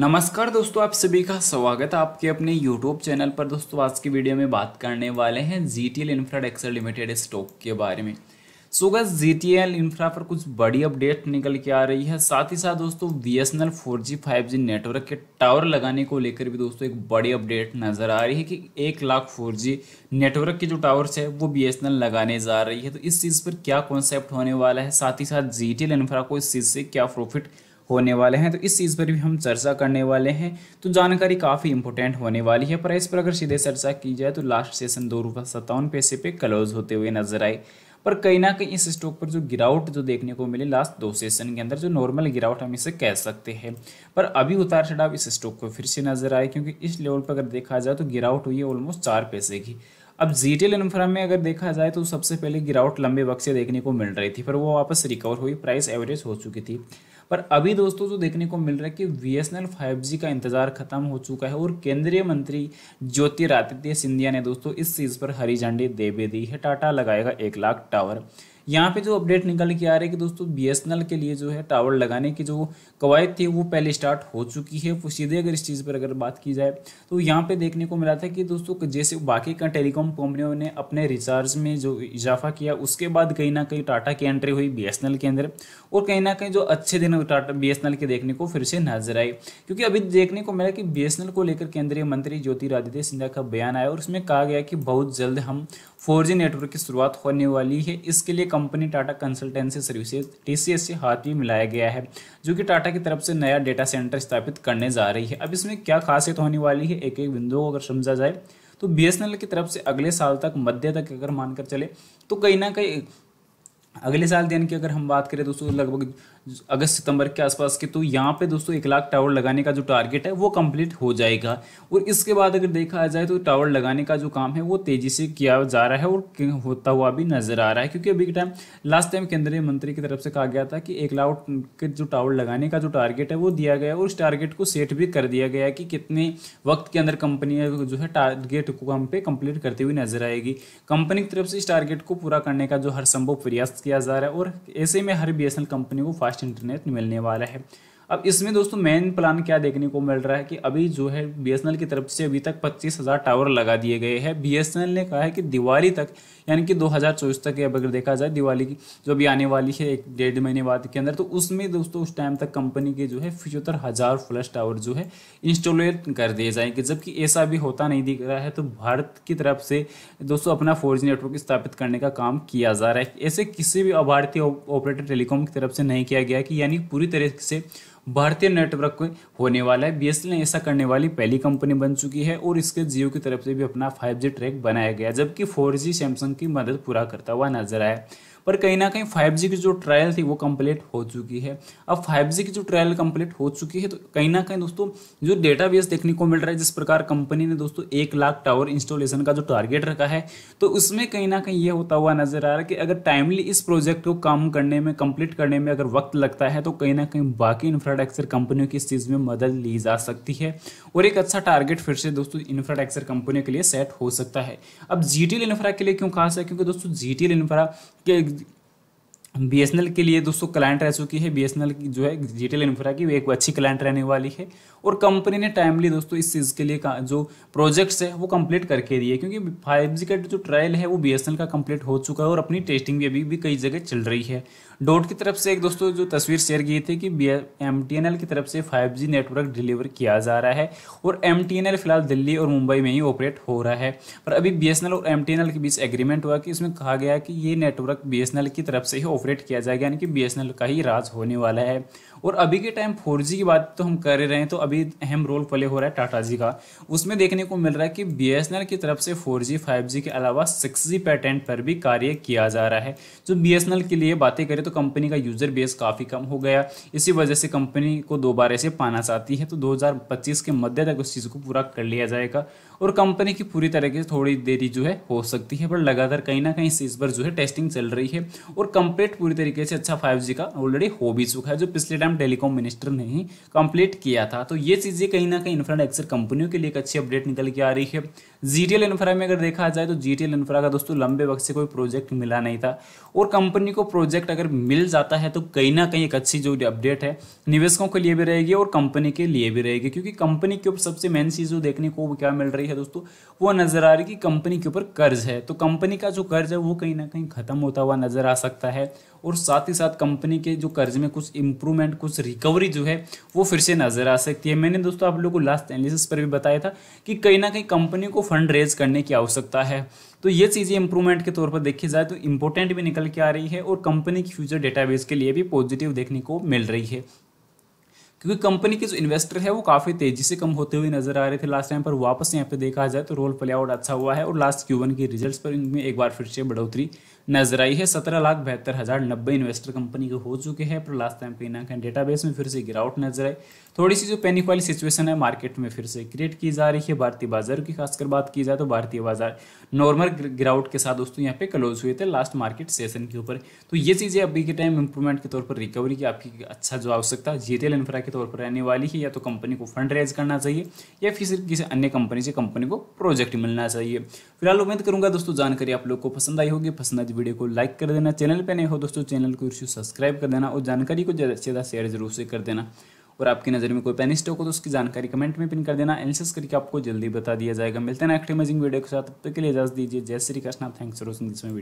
नमस्कार दोस्तों आप सभी का स्वागत है आपके अपने यूट्यूब चैनल पर दोस्तों आज की वीडियो में बात करने वाले हैं G T L infrastructure limited stock के बारे में सो गज जी टी एल इंफ्रा पर कुछ बड़ी अपडेट निकल के आ रही है साथ ही साथ दोस्तों B S N L four G five G network के टावर लगाने को लेकर भी दोस्तों एक बड़ी अपडेट नज़र आ रही है कि एक लाख फोर जी नेटवर्क के जो टावर्स है वो बी एस एन एल लगाने जा रही है तो इस चीज़ पर क्या कॉन्सेप्ट होने वाला है साथ ही साथ जी टी एल इंफ्रा को इस चीज़ से क्या प्रॉफिट होने वाले हैं तो इस चीज़ पर भी हम चर्चा करने वाले हैं तो जानकारी काफ़ी इंपॉर्टेंट होने वाली है पर इस पर अगर सीधे चर्चा की जाए तो लास्ट सेशन दो रुपये सत्तावन पैसे पे क्लोज होते हुए नजर आए पर कहीं ना कहीं इस स्टॉक पर जो गिरावट जो देखने को मिली लास्ट दो सेशन के अंदर जो नॉर्मल गिरावट हम इसे कह सकते हैं पर अभी उतार चढ़ाव इस स्टॉक को फिर से नजर आए क्योंकि इस लेवल पर अगर देखा जाए तो गिरावट हुई है ऑलमोस्ट चार पैसे की अब जीटेल इन्फ्रा में अगर देखा जाए तो सबसे पहले गिरावट लंबे वक्त से देखने को मिल रही थी पर वो वापस रिकवर हुई प्राइस एवरेज हो चुकी थी पर अभी दोस्तों जो देखने को मिल रहा है कि बी एस एन का इंतजार खत्म हो चुका है और केंद्रीय मंत्री ज्योतिरादित्य सिंधिया ने दोस्तों इस चीज़ पर हरी झंडी दे भी दी है टाटा लगाएगा एक लाख टावर यहाँ पे जो अपडेट निकल के आ रही है कि दोस्तों बी के लिए जो है टावर लगाने की जो कवायद थी वो पहले स्टार्ट हो चुकी है वो सीधे अगर इस चीज़ पर अगर बात की जाए तो यहाँ पे देखने को मिला था कि दोस्तों जैसे बाकी का टेलीकॉम कंपनियों ने अपने रिचार्ज में जो इजाफा किया उसके बाद कहीं ना कहीं टाटा की एंट्री हुई बी के अंदर और कहीं ना कहीं जो अच्छे दिन टाटा बी के देखने को फिर से नजर आए क्योंकि अभी देखने को मिला कि बी को लेकर केंद्रीय मंत्री ज्योतिरादित्य सिंधिया का बयान आया और उसमें कहा गया कि बहुत जल्द हम फोर नेटवर्क की शुरुआत होने वाली है इसके लिए company Tata consultancy services TCS से हाथ भी मिलाया गया है जो कि टाटा की तरफ से नया डेटा सेंटर स्थापित करने जा रही है अब इसमें क्या खासियत होने वाली है एक एक बिंदु को अगर समझा जाए तो बी की तरफ से अगले साल तक मध्य तक अगर मानकर चले तो कहीं ना कहीं अगले साल दिन की अगर हम बात करें तो लगभग अगस्त सितंबर के आसपास के तो यहाँ पे दोस्तों एक लाख टावर लगाने का जो टारगेट है वो कंप्लीट हो जाएगा और इसके बाद अगर देखा जाए तो टावर लगाने का जो काम है वो तेज़ी से किया जा रहा है और होता हुआ भी नज़र आ रहा है क्योंकि अभी के टाइम लास्ट टाइम केंद्रीय मंत्री की तरफ से कहा गया था कि एक लाख के जो टावर लगाने का जो टारगेट है वो दिया गया और उस टारगेट को सेट भी कर दिया गया कि कितने वक्त के अंदर कंपनी जो है टारगेट को हम पे कंप्लीट करती हुई नजर आएगी कंपनी की तरफ से इस टारगेट को पूरा करने का जो हर संभव प्रयास किया जा रहा है और ऐसे में हर बी कंपनी को फायदा फास्ट इंटरनेट मिलने वाला है अब इसमें दोस्तों मेन प्लान क्या देखने को मिल रहा है कि अभी जो है बीएसएनएल की तरफ से अभी तक पच्चीस हज़ार टावर लगा दिए गए हैं बीएसएनएल ने कहा है कि दिवाली तक यानी कि 2024 तक अब अगर देखा जाए दिवाली की जो अभी आने वाली है एक डेढ़ महीने बाद के अंदर तो उसमें दोस्तों उस टाइम तक कंपनी के जो है पचहत्तर हज़ार फ्लश टावर जो है इंस्टॉलेट कर दिए जाएंगे जबकि ऐसा भी होता नहीं दिख रहा है तो भारत की तरफ से दोस्तों अपना फोर नेटवर्क स्थापित करने का काम किया जा रहा है ऐसे किसी भी भारतीय ऑपरेटर टेलीकॉम की तरफ से नहीं किया गया कि यानी पूरी तरह से भारतीय नेटवर्क होने वाला है ने ऐसा करने वाली पहली कंपनी बन चुकी है और इसके जियो की तरफ से भी अपना फाइव ट्रैक बनाया गया जबकि फोर सैमसंग की मदद पूरा करता हुआ नजर आया पर कहीं ना कहीं फाइव की जो ट्रायल थी वो कम्प्लीट हो चुकी है अब फाइव की जो ट्रायल कम्प्लीट हो चुकी है तो कहीं ना कहीं दोस्तों जो डेटा देखने को मिल रहा है जिस प्रकार कंपनी ने दोस्तों एक लाख टावर इंस्टॉलेशन का जो टारगेट रखा है तो उसमें कहीं ना कहीं ये होता हुआ नजर आ रहा है कि अगर टाइमली इस प्रोजेक्ट को काम करने में कंप्लीट करने में अगर वक्त लगता है तो कहीं ना कहीं बाकी इंफ्रास्ट्रक्चर कंपनियों की इस चीज़ में मदद ली जा सकती है और एक अच्छा टारगेट फिर से दोस्तों इंफ्रास्ट्रक्चर कंपनियों के लिए सेट हो सकता है अब जी टी इंफ्रा के लिए क्यों खास है क्योंकि दोस्तों जी टी इंफ्रा के बी के लिए दोस्तों क्लाइंट रह चुकी है बी जो है डिटेल इन्फ्रा की एक अच्छी क्लाइंट रहने वाली है और कंपनी ने टाइमली दोस्तों इस चीज़ के लिए जो प्रोजेक्ट्स है वो कंप्लीट करके दिए क्योंकि जी का जो ट्रायल है वो बी का कंप्लीट हो चुका है और अपनी टेस्टिंग भी अभी भी कई जगह चल रही है डोट की तरफ से एक दोस्तों जो तस्वीर शेयर की थी कि एम की तरफ से 5G नेटवर्क डिलीवर किया जा रहा है और एम फिलहाल दिल्ली और मुंबई में ही ऑपरेट हो रहा है पर अभी बी और एम के बीच एग्रीमेंट हुआ कि इसमें कहा गया कि ये नेटवर्क बी की तरफ से ही ऑपरेट किया जाएगा यानी कि बी का ही राज होने वाला है और अभी के टाइम फोर की बात तो हम कर रहे हैं तो अभी अहम रोल प्ले हो रहा है टाटा जी का उसमें देखने को मिल रहा है कि बी की तरफ से फोर जी के अलावा सिक्स पैटेंट पर भी कार्य किया जा रहा है जो बी के लिए बातें करें तो कंपनी का यूज़र बेस काफ़ी कम हो गया इसी वजह से कंपनी को दोबारा से पाना चाहती है तो 2025 के मध्य तक उस चीज़ को पूरा कर लिया जाएगा और कंपनी की पूरी तरीके से थोड़ी देरी जो है हो सकती है पर लगातार कहीं ना कहीं इस पर जो है टेस्टिंग चल रही है और कंप्लीट पूरी तरीके से अच्छा फाइव का ऑलरेडी हो भी चुका है जो पिछले टाइम टेलीकॉम मिनिस्टर ने ही कंप्लीट किया था तो ये चीज़ें कहीं ना कहीं इंफ्रास्ट्रक्चर कंपनियों के लिए एक अच्छी अपडेट निकल के आ रही है जीटीएल इंफ्रा में अगर देखा जाए तो जीटीएल इंफ्रा का दोस्तों लंबे वक्त से कोई प्रोजेक्ट मिला नहीं था और कंपनी को प्रोजेक्ट अगर मिल जाता है तो कहीं ना कहीं एक अच्छी जो अपडेट है निवेशकों के लिए भी रहेगी और कंपनी के लिए भी रहेगी क्योंकि कंपनी के ऊपर सबसे मेन चीज़ जो देखने को क्या मिल रही है दोस्तों वो नज़र आ रही कि कंपनी के ऊपर कर्ज है तो कंपनी का जो कर्ज है वो कहीं ना कहीं खत्म होता हुआ नज़र आ सकता है और साथ ही साथ कंपनी के जो कर्ज में कुछ इंप्रूवमेंट कुछ रिकवरी जो है वो फिर से नज़र आ सकती है मैंने दोस्तों आप लोगों को लास्ट एनालिसिस पर भी बताया था कि कहीं ना कहीं कंपनी को फंड रेज करने की आवश्यकता है तो ये चीज़ें इंप्रूवमेंट के तौर पर देखी जाए तो इंपॉर्टेंट भी निकल के आ रही है और कंपनी की फ्यूचर डेटाबेस के लिए भी पॉजिटिव देखने को मिल रही है क्योंकि कंपनी के जो इन्वेस्टर है वो काफ़ी तेजी से कम होते हुए नजर आ रहे थे लास्ट टाइम पर वापस यहाँ पे देखा जाए तो रोल प्ले आउट अच्छा हुआ है और लास्ट क्यू वन के रिजल्ट्स पर इनमें एक बार फिर से बढ़ोतरी नजर आई है सत्रह लाख बहत्तर हज़ार नब्बे इन्वेस्टर कंपनी के हो चुके हैं पर लास्ट टाइम कहीं ना डेटाबेस में फिर से गिरावट नजर आई थोड़ी सी जो पैनिक वाली सिचुएशन है मार्केट में फिर से क्रिएट की जा रही है भारतीय बाजार की खासकर बात की जाए तो भारतीय बाजार नॉर्मल गिरावट के साथ दोस्तों यहाँ पे क्लोज हुए थे लास्ट मार्केट सेशन के ऊपर तो ये चीज़ें अभी के टाइम इंप्रूवमेंट के तौर पर रिकवरी की आपकी अच्छा जो आवश्यकता है जीटेल इन्फ्रा के तौर पर रहने वाली है या तो कंपनी को फंड रेज करना चाहिए या फिर किसी अन्य कंपनी से कंपनी को प्रोजेक्ट मिलना चाहिए फिलहाल उम्मीद करूंगा दोस्तों जानकारी आप लोग को पसंद आई होगी पसंद आई वीडियो तो को लाइक कर देना चैनल पर नहीं हो दोस्तों चैनल को सब्सक्राइब कर देना और जानकारी को ज़्यादा से ज़्यादा शेयर जरूर से कर देना और आपकी नज़र में कोई पेनी स्टॉक हो तो उसकी जानकारी कमेंट में पिन कर देना एनसेस करके आपको जल्दी बता दिया जाएगा मिलते हैं नेक्स्ट वीडियो के साथ तब तक के लिए इजाजत दीजिए जय Shri Krishna thanks for watching this video